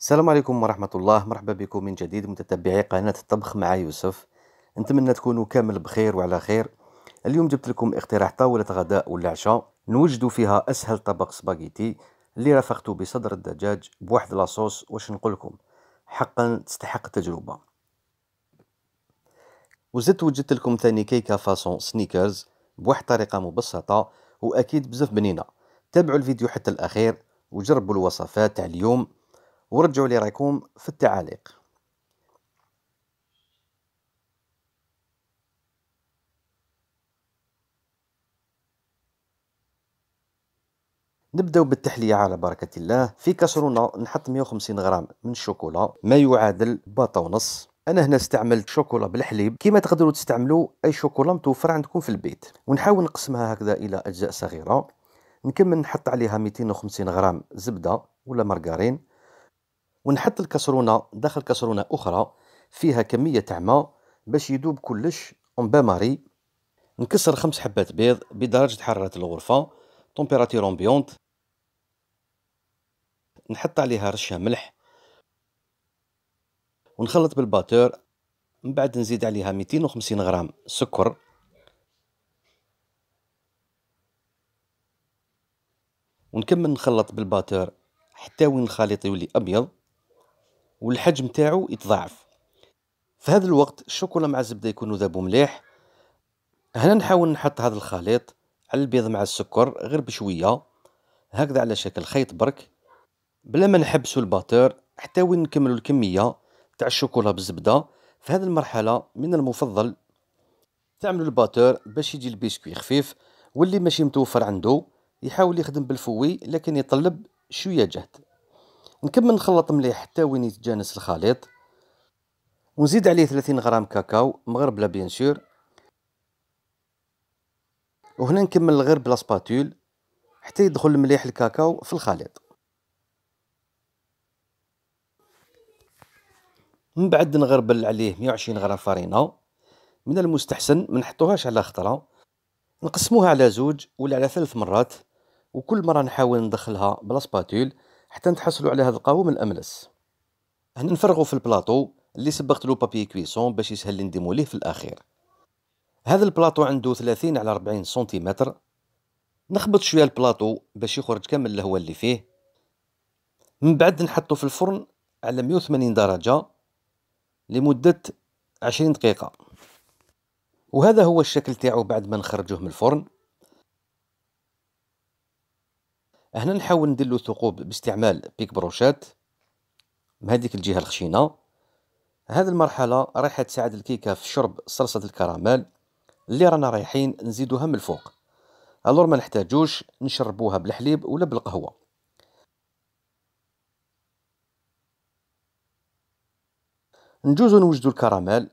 السلام عليكم ورحمة الله مرحبا بكم من جديد متتبعي قناة الطبخ مع يوسف نتمنى تكونوا كامل بخير وعلى خير اليوم جبت لكم اقتراح طاولة غداء ولا عشاء نوجد فيها أسهل طبق سباغيتي اللي رافقته بصدر الدجاج بواحد لاصوص واش نقول لكم حقا تستحق التجربة وزدت وجدت لكم ثاني كيكة فاصون سنيكرز بواحد طريقة مبسطة وأكيد بزاف بنينة تابعوا الفيديو حتى الأخير وجربوا الوصفات تاع اليوم ورجعوا لي رايكم في التعاليق نبداو بالتحليه على بركه الله في كاسرونه نحط 150 غرام من الشوكولا ما يعادل باطه ونص انا هنا استعملت شوكولا بالحليب كما تقدروا تستعملوا اي شوكولا متوفر عندكم في البيت ونحاول نقسمها هكذا الى اجزاء صغيره نكمل نحط عليها 250 غرام زبده ولا مارغارين ونحط الكسرونه داخل كسرونه اخرى فيها كميه تاع ماء باش يذوب كلش اون ماري نكسر خمس حبات بيض بدرجه حراره الغرفه تمبيراتور امبيونت نحط عليها رشه ملح ونخلط بالباتور من بعد نزيد عليها 250 غرام سكر ونكمل نخلط بالباتور حتى وين الخليط يولي ابيض والحجم تاعو يتضاعف في هذا الوقت الشوكولا مع الزبده يكون ذاب مليح هنا نحاول نحط هذا الخليط على البيض مع السكر غير بشويه هكذا على شكل خيط برك بلا ما نحبسوا الباتور حتى وين نكملوا الكميه تاع الشوكولا بالزبده في هذه المرحله من المفضل تعملوا الباتور باش يجي البيسكوي خفيف واللي ماشي متوفر عنده يحاول يخدم بالفوي لكن يطلب شويه جهد نكمل نخلط مليح حتى وين يتجانس الخليط ونزيد عليه 30 غرام كاكاو مغربله بيان سور وهنا نكمل غير بلا سباتول حتى يدخل مليح الكاكاو في الخليط من بعد نغربل عليه 120 غرام فارينة من المستحسن ما نحطوهاش على خطره نقسموها على زوج ولا على ثلاث مرات وكل مره نحاول ندخلها بلا سباتول حتى نتحصلوا على هذا القهوه من الاملس هنا نفرغوا في البلاطو اللي سبقت له بابي كويسون باش يسهل لي نديمو ليه في الاخير هذا البلاطو عنده 30 على 40 سنتيمتر نخبط شويه البلاطو باش يخرج كامل الهواء اللي فيه من بعد نحطو في الفرن على 180 درجه لمده 20 دقيقه وهذا هو الشكل تاعو بعد ما نخرجوه من الفرن هنا نحاول ندير له ثقوب باستعمال بيك بروشات بهذيك الجهه الخشينه هذه المرحله راح تساعد الكيكه في شرب صلصه الكراميل اللي رانا رايحين نزيدوها من الفوق الور ما نحتاجوش نشربوها بالحليب ولا بالقهوه نجوزو نوجدو الكراميل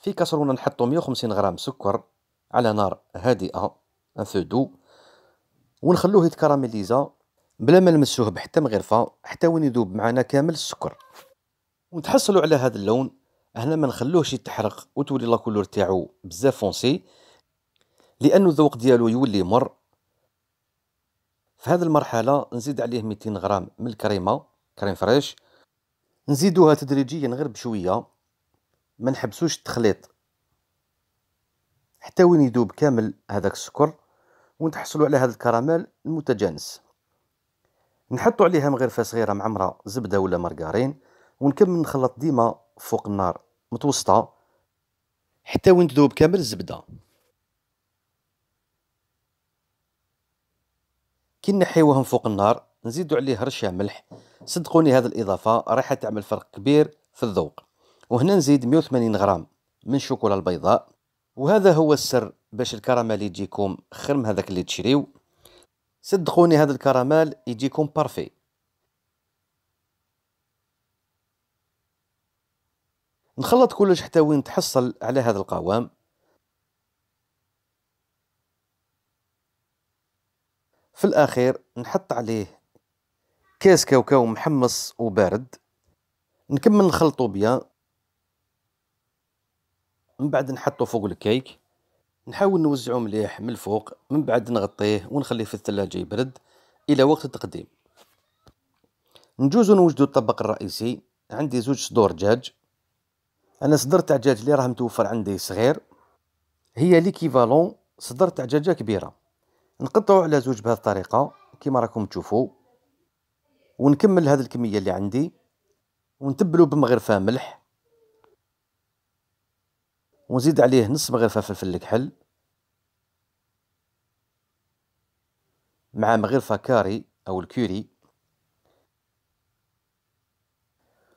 في كاسرونه نحطو 150 غرام سكر على نار هادئه ان ونخلوه يتكراميليزا بلا ما نمسوه بحتى مغرفه حتى وين يذوب معنا كامل السكر ونتحصلوا على هذا اللون هنا ما نخلوهش يتحرق وتولي لا كولور تاعو بزاف فونسي لانه الذوق ديالو يولي مر في هذه المرحله نزيد عليه 200 غرام من الكريمه كريم فريش نزيدوها تدريجيا غير بشويه ما نحبسوش التخليط حتى وين يذوب كامل هذاك السكر ونتحصلوا على هذا الكراميل المتجانس نحطوا عليها مغرفه صغيره معمره زبده ولا مارغرين ونكمل نخلط ديما فوق النار متوسطه حتى وين تذوب كامل الزبده كي نحيوهم فوق النار نزيدوا عليه رشه ملح صدقوني هذه الاضافه راح تعمل فرق كبير في الذوق وهنا نزيد 180 غرام من الشوكولا البيضاء وهذا هو السر باش الكراميل يجيكم خرم هذاك اللي تشريو صدقوني هذا الكراميل يجيكم بارفي نخلط كلش حتى وين تحصل على هذا القوام في الاخير نحط عليه كاس كاوكاو محمص وبارد نكمل نخلطو بيان من بعد نحطو فوق الكيك نحاول نوزعو مليح من الفوق من بعد نغطيه ونخليه في الثلاجة يبرد الى وقت التقديم نجوزو نوجدو الطبق الرئيسي عندي زوج صدور دجاج انا صدر تاع دجاج اللي راه متوفر عندي صغير هي ليكيفالون صدر تاع دجاجه كبيره نقطعو على زوج بهذه الطريقه كيما راكم تشوفوا ونكمل هذه الكميه اللي عندي ونتبلو بمغرفه ملح ونزيد عليه نص مغرفة فلفل الكحل مع مغرفة كاري أو الكوري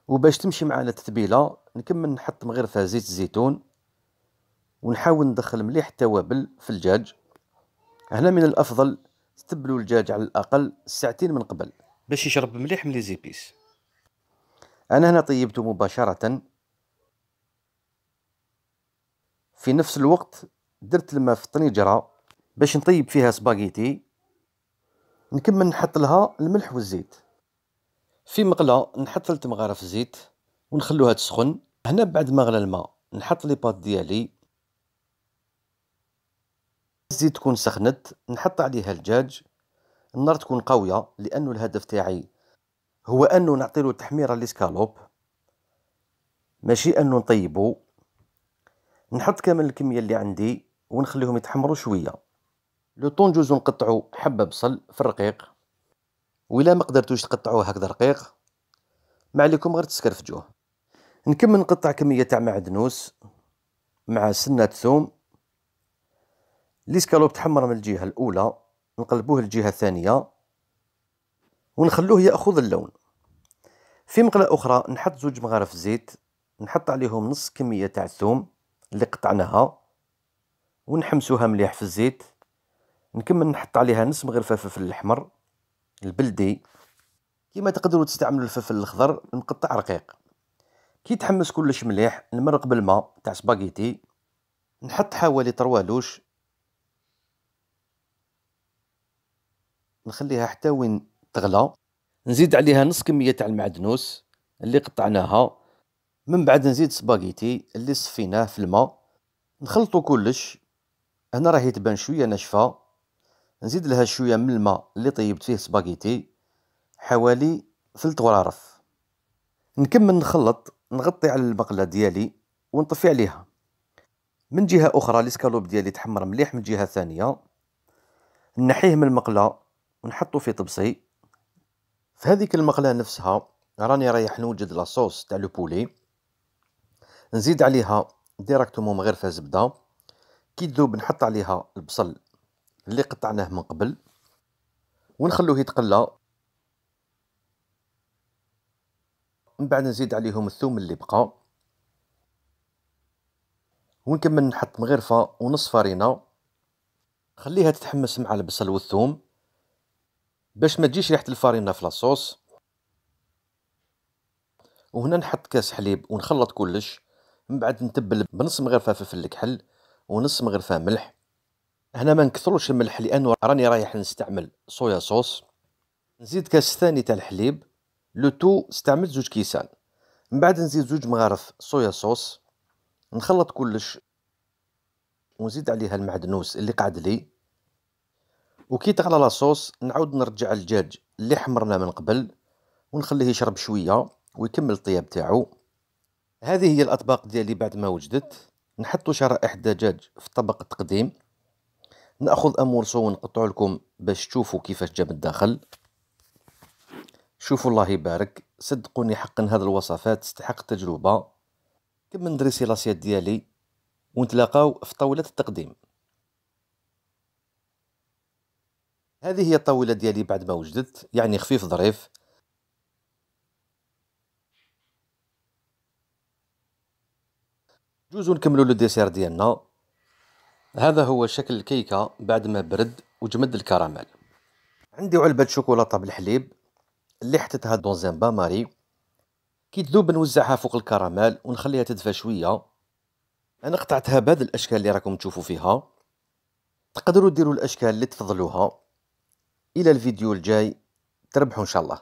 وباش تمشي معنا التتبيلة نكمل نحط مغرفة زيت الزيتون ونحاول ندخل مليح التوابل في الجاج هنا من الأفضل تتبلوا الجاج على الأقل ساعتين من قبل باش يشرب مليح من ليزيبيس أنا هنا طيبته مباشرة في نفس الوقت درت الماء في الطنجرة باش نطيب فيها سباغيتي نكمل نحط لها الملح والزيت في مقلة نحط ثلاث مغارف زيت ونخلوها تسخن هنا بعد ما غلى الماء نحط لي بات ديالي الزيت تكون سخنت نحط عليها الدجاج النار تكون قوية لأنه الهدف تاعي هو أنه نعطيه تحميرة لسكالوب ماشي أنه نطيبو نحط كامل الكميه اللي عندي ونخليهم يتحمروا شويه لو طون جوزو نقطعو حبه بصل في الرقيق وإلا ما قدرتوش تقطعوه هكذا رقيق ما عليكم غير تسكرفجوه نكمل نقطع كميه تاع معدنوس مع سنه ثوم ليسكالوب تحمر من الجهه الاولى نقلبوه للجهه الثانيه ونخلوه ياخذ اللون في مقله اخرى نحط زوج مغارف زيت نحط عليهم نص كميه تاع الثوم اللي قطعناها ونحمسوها مليح في الزيت نكمل نحط عليها نص مغرفة فلفل الأحمر البلدي كيما تقدروا تستعملوا الفلفل الأخضر المقطع رقيق كي تحمس كلش مليح نمرق بالماء تاع سباغيتي نحط حوالي طروالوش نخليها حتى وين تغلى نزيد عليها نص كمية تاع المعدنوس اللي قطعناها من بعد نزيد سباغيتي اللي صفيناه في الماء نخلطو كلش هنا راهي تبان شويه ناشفه نزيد لها شويه من الماء اللي طيبت فيه سباغيتي حوالي ثلث غرارف نكمل نخلط نغطي على المقله ديالي ونطفي عليها من جهه اخرى الاسكالوب ديالي تحمر مليح من جهه ثانيه نحيه من المقله ونحطو في طبسي في هذيك المقله نفسها راني رايح نوجد لاصوص تاع لو بولي نزيد عليها ديراكتومون من غير فيها زبده كي تذوب نحط عليها البصل اللي قطعناه من قبل ونخلوه يتقلى من بعد نزيد عليهم الثوم اللي بقى ونكمل نحط مغرفة ونص فرينة خليها تتحمس مع البصل والثوم باش ما تجيش ريحة الفرينة في لاصوص وهنا نحط كاس حليب ونخلط كلش من بعد نتبل بنص مغرفه فلفل الكحل ونص مغرفه ملح هنا ما نكثروش الملح لانه راني رايح نستعمل صويا صوص نزيد كاس ثاني تاع الحليب لو تو استعملت زوج كيسان من بعد نزيد زوج مغارف صويا صوص نخلط كلش ونزيد عليها المعدنوس اللي قعد لي وكي تغلى لاصوص نعاود نرجع الدجاج اللي حمرنا من قبل ونخليه يشرب شويه ويكمل الطياب تاعو هذه هي الأطباق ديالي بعد ما وجدت نحط شرائح الدجاج في طبق التقديم ناخذ امورسو ونقطع لكم باش تشوفوا كيفاش جا من الداخل شوفوا الله يبارك صدقوني حقا هذه الوصفات تستحق التجربه كم ندريسي لاسيات ديالي ونتلاقاو في طاوله التقديم هذه هي الطاوله ديالي بعد ما وجدت يعني خفيف ظريف جوزو نكملو لو ديسير ديالنا هذا هو شكل الكيكه بعد ما برد وجمد الكراميل عندي علبه شوكولاته بالحليب اللي حطيتها دون زان ماري كي تذوب نوزعها فوق الكراميل ونخليها تدفى شويه انا قطعتها بهذه الاشكال اللي راكم تشوفوا فيها تقدروا ديروا الاشكال اللي تفضلوها الى الفيديو الجاي تربحوا ان شاء الله